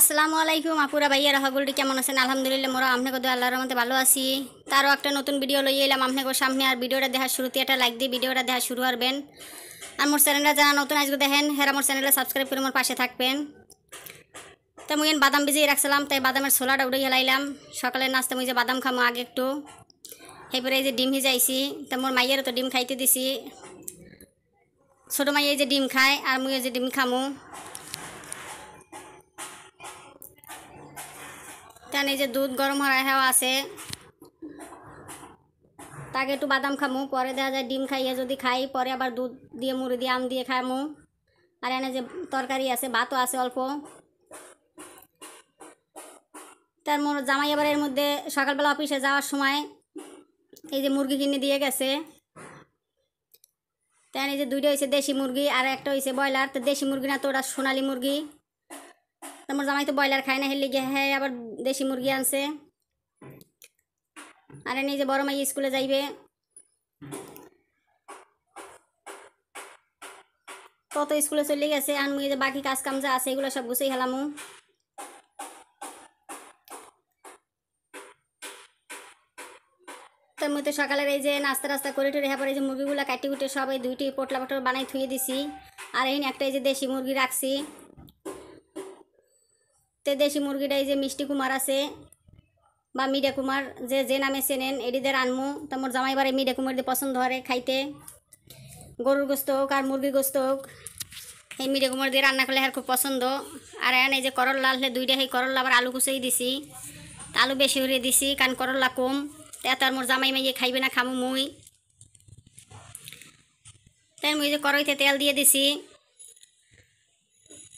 আসসালামু আলাইকুম আপুরা ভাইয়া রাহাগুলটি কেমন আছেন আলহামদুলিল্লাহ মোরা আপনাকে দু আল্লাহর মধ্যে ভালো আছি তারও একটা নতুন ভিডিও লইয়ে এলাম আপনাকে সামনে আর ভিডিওটা দেখার শুরুতে একটা লাইক দিয়ে ভিডিওটা দেখা শুরু করবেন আর মোর চ্যানেলটা যারা নতুন আজকে দেখেন হেরা মোর চ্যানেলটা সাবস্ক্রাইব করে মোর পাশে থাকবেন তো মুই বাদাম ভিজিয়ে রাখছিলাম তাই বাদামের ছোলাটা উড়ে হেলাইলাম সকালের নাস্তা মুই যে বাদাম খামো আগে একটু এরপরে এই যে ডিম ভিজাইছি তা মোর মাইয়েরও তো ডিম খাইতে দিছি ছোটো মাইয়ে যে ডিম খায় আর মুই যে ডিম খামো তার এই যে দুধ গরম হওয়ার হেওয়া আছে তাকে একটু বাদাম খামু পরে দেওয়া যায় ডিম খাইয়ে যদি খাই পরে আবার দুধ দিয়ে মুড়ি দিয়ে আম দিয়ে খামু আর এনে যে তরকারি আছে ভাতও আছে অল্প তার মোর জামাই আবার এর মধ্যে সকালবেলা অফিসে যাওয়ার সময় এই যে মুরগি কিনে দিয়ে গেছে তাই এই যে দুইটা হয়েছে দেশি মুরগি আর একটা হয়েছে ব্রয়লার তো দেশি মুরগি না তো ওটা সোনালি মুরগি তো মোর জামাই তো ব্রয়লার খায় না হেলি গে হ্যাঁ আবার দেশি মুরগি আনছে আরে নিজে বড় মাই স্কুলে যাইবে কত স্কুলে চলে গেছে আর মুই যে বাকি কাজ কাম যা আছে এগুলো সব গুছিয়ে হেলামু তো মুই তো সকালের এই যে নাস্তা রাস্তা করে টুরে হ্যাঁ পরে যে মুরগিগুলো কাটি কুটে সব এই দুইটি পোটলা পটল বানাই থুয়ে দিছি আর এই একটা এই যে দেশি মুরগি রাখছি তে দেশি মুরগিটা এই যে মিষ্টি কুমার আছে বা মিডে কুমার যে যে নামে চেনেন এটিদের আনমু তো মোর বাড়ি মিডে কুমার দিয়ে পছন্দ হরে খাইতে গরুর গোস্ত হোক আর মুরগি গোস্ত হোক এই মিডে কুমার দিয়ে রান্না করলে হ্যার খুব পছন্দ আর এখন এই যে করল্লা আসলে দুইটা সেই করল্লা আবার আলু কুচেই দিছি আলু বেশি হয়ে দিছি কারণ করল্লা কম তো আর মোর জামাই মাইয়ে খাইবে না খামু মুই তাই মুই যে করইতে তেল দিয়ে দিছি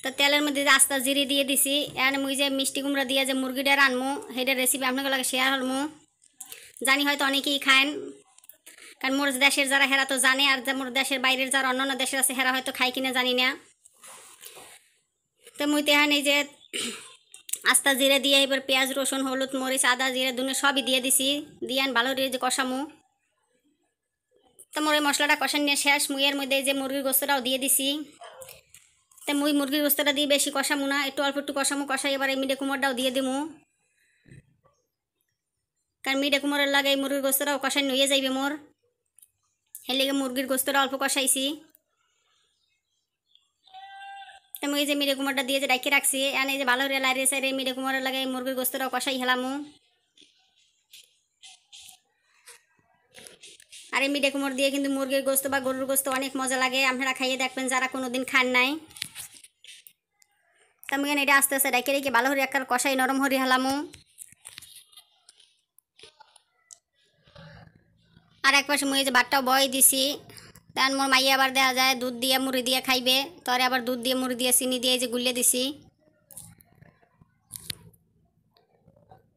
তো তেলের মধ্যে আস্তা জিরে দিয়ে দিছি এখানে মুই যে মিষ্টি কুমড়া দিয়ে যে মুরগিটা রানমু সেটার রেসিপি আপনাদের লাগে শেয়ার হলমু জানি হয়তো অনেকেই খায় কারণ মোর দেশের যারা হেরা তো জানে আর মোর দেশের বাইরের যারা অন্য অন্য দেশের আছে হেরা হয়তো খাই কিনা জানি না তো মুই তো এই যে আস্তা জিরে দিয়ে এবার পেঁয়াজ রসুন হলুদ মরিচ আদা জিরে দুনে সবই দিয়ে দিছি দিয়ে আন ভালো যে কষামু তো মোর এই মশলাটা কষান নিয়ে শেষ মুইয়ের মধ্যে যে মুরগির গোস্তটাও দিয়ে দিছি তাই মুই মুরগির গোস্তটা দিয়ে বেশি কষামু না একটু অল্প একটু কষামু কষাই এবার এই মিডে কুমোরটাও দিয়ে দিমু কারণ মিডে কুমোরের লাগে এই মুরগির গোস্তটাও কষাই নইয়ে যাইবে মোর হেলেগে মুরগির গোস্তটা অল্প কষাইছি তো মুই যে মিডে কুমোরটা দিয়ে যে ডাকি রাখছি এনে যে ভালো রে লাইরে রে মিডে কুমোরের লাগে এই মুরগির গোস্তটাও কষাই হেলামু আর মিডে ডেকুমোর দিয়ে কিন্তু মুরগির গোস্ত বা গরুর গোস্ত অনেক মজা লাগে আপনারা খাইয়ে দেখবেন যারা কোনো দিন খান নাই তাম কেন এটা আস্তে আস্তে ডাইকে রেখে ভালো হরি একবার কষাই নরম হরি হালামু আর এক পাশে মুই যে ভাতটাও বয় দিছি তার মোর মাইয়া আবার দেখা যায় দুধ দিয়ে মুড়ি দিয়ে খাইবে তরে আবার দুধ দিয়ে মুড়ি দিয়ে চিনি দিয়ে যে গুলিয়ে দিছি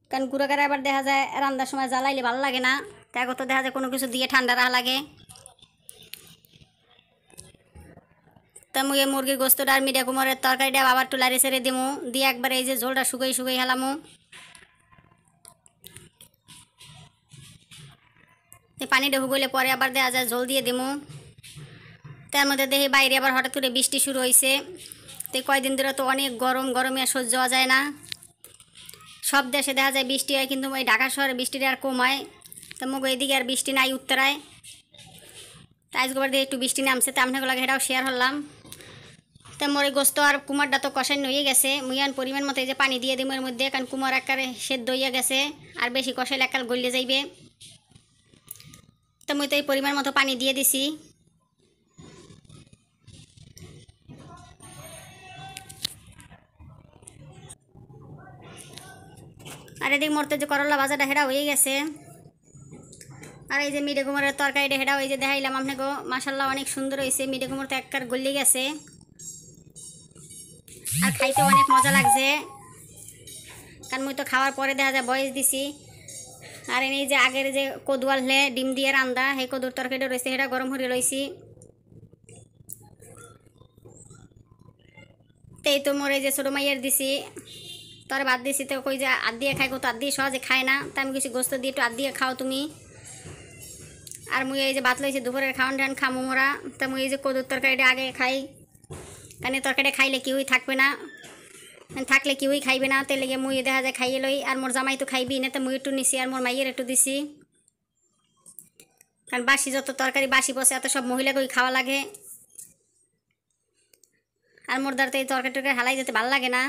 কারণ গুড়া করে আবার দেখা যায় রান্নার সময় জ্বালাইলে ভালো লাগে না তাই কত দেখা যায় কোনো কিছু দিয়ে ঠান্ডা রাখা লাগে তো মুগে মুরগির গোস্তটা আর মিডিয়া কুমোরের তরকারিটা আবার টুলারে ছেড়ে দিমু দিয়ে একবার এই যে ঝোলটা শুকাই শুকাই হেলামু পানিটা হুগলে পরে আবার দেয়া যায় ঝোল দিয়ে দিমু তার মধ্যে দেখি বাইরে আবার হঠাৎ করে বৃষ্টি শুরু হয়েছে তো কয়দিন ধরে তো অনেক গরম গরমে সহ্য হওয়া যায় না সব দেশে দেখা যায় বৃষ্টি হয় কিন্তু ওই ঢাকা শহরে বৃষ্টিটা আর কম হয় তো মুখ এদিকে আর বৃষ্টি নাই উত্তরায় তাই আজকে একটু বৃষ্টি নামছে তো আপনাকে এটাও শেয়ার হলাম তো মোর গোস্ত আর কুমারটা তো কষাই নইয়ে গেছে মুইয়ান পরিমাণ মতো যে পানি দিয়ে দিমের মধ্যে কারণ কুমার আকারে সেদ্ধ হইয়া গেছে আর বেশি কষাইলে একাল গলিয়ে যাইবে তো মুই তো এই পরিমাণ মতো পানি দিয়ে দিছি আর এদিক মরতে যে করলা ভাজাটা হেরা হয়ে গেছে আর এই যে মিডে কুমারের তরকারিটা হেরা ওই যে দেখাইলাম আপনাকে মাসাল্লাহ অনেক সুন্দর হয়েছে মিডে কুমার তো এক কার গলিয়ে গেছে আর খাইতে অনেক মজা লাগছে কারণ মুই তো খাওয়ার পরে দেখা যায় বয়স দিছি আর এনে যে আগের যে কদুয়াল হলে ডিম দিয়ে রান্দা সেই কদুর তরকারিটা রয়েছে সেটা গরম হয়ে রয়েছি তেই তো মোর এই যে ছোটো মাইয়ের দিছি তোর বাদ দিছি তো কই যে আদ দিয়ে খাই তো আদ দিয়ে সহজে খায় না তাই আমি কিছু গোস্ত দিয়ে একটু আদ দিয়ে খাও তুমি আর মুই এই যে ভাত লইছি দুপুরের খাওয়ান ঠান খামো মোরা তা মুই এই যে কদুর তরকারিটা আগে খাই কারণ তরকারি খাইলে কেউই থাকবে না থাকলে কেউই খাইবে না তাই লেগে মুই দেখা যায় খাইয়ে লই আর মোর জামাই তো খাইবি না তো মুই একটু নিছি আর মোর মাইয়ের একটু দিছি কারণ বাসি যত তরকারি বাসি বসে এত সব মহিলাকেই খাওয়া লাগে আর মোর দ্বারা তো এই তরকারি টরকারি হালাই যেতে ভাল লাগে না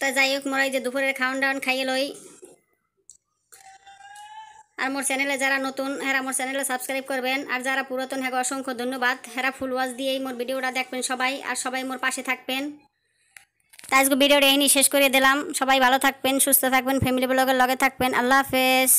তা যাই হোক মোরা এই যে দুপুরের খাওয়ান দাওয়ান খাইয়ে লই আর মোর চ্যানেলে যারা নতুন হেরা হ্যাঁ, মোর চ্যানেলে সাবস্ক্রাইব করবেন আর যারা পুরাতন হ্যাঁ অসংখ্য ধন্যবাদ হেরা হ্যাঁ, ফুল ওয়াচ দিয়েই মোর ভিডিওটা দেখবেন সবাই আর সবাই মোর পাশে থাকবেন তাই আজকে ভিডিওটা এই নিয়ে শেষ করে দিলাম সবাই ভালো থাকবেন সুস্থ থাকবেন ফ্যামিলি ব্লগের লগে থাকবেন আল্লাহ হাফেজ